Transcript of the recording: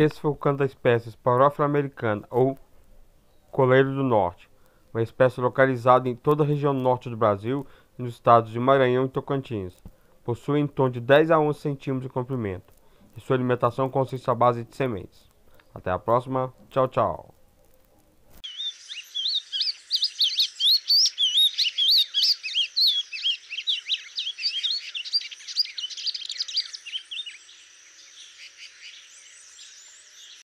Esse foi o canto da espécie Esparófila americana ou coleiro do norte, uma espécie localizada em toda a região norte do Brasil e nos estados de Maranhão e Tocantins. Possui em torno de 10 a 11 centímetros de comprimento e sua alimentação consiste à base de sementes. Até a próxima, tchau tchau!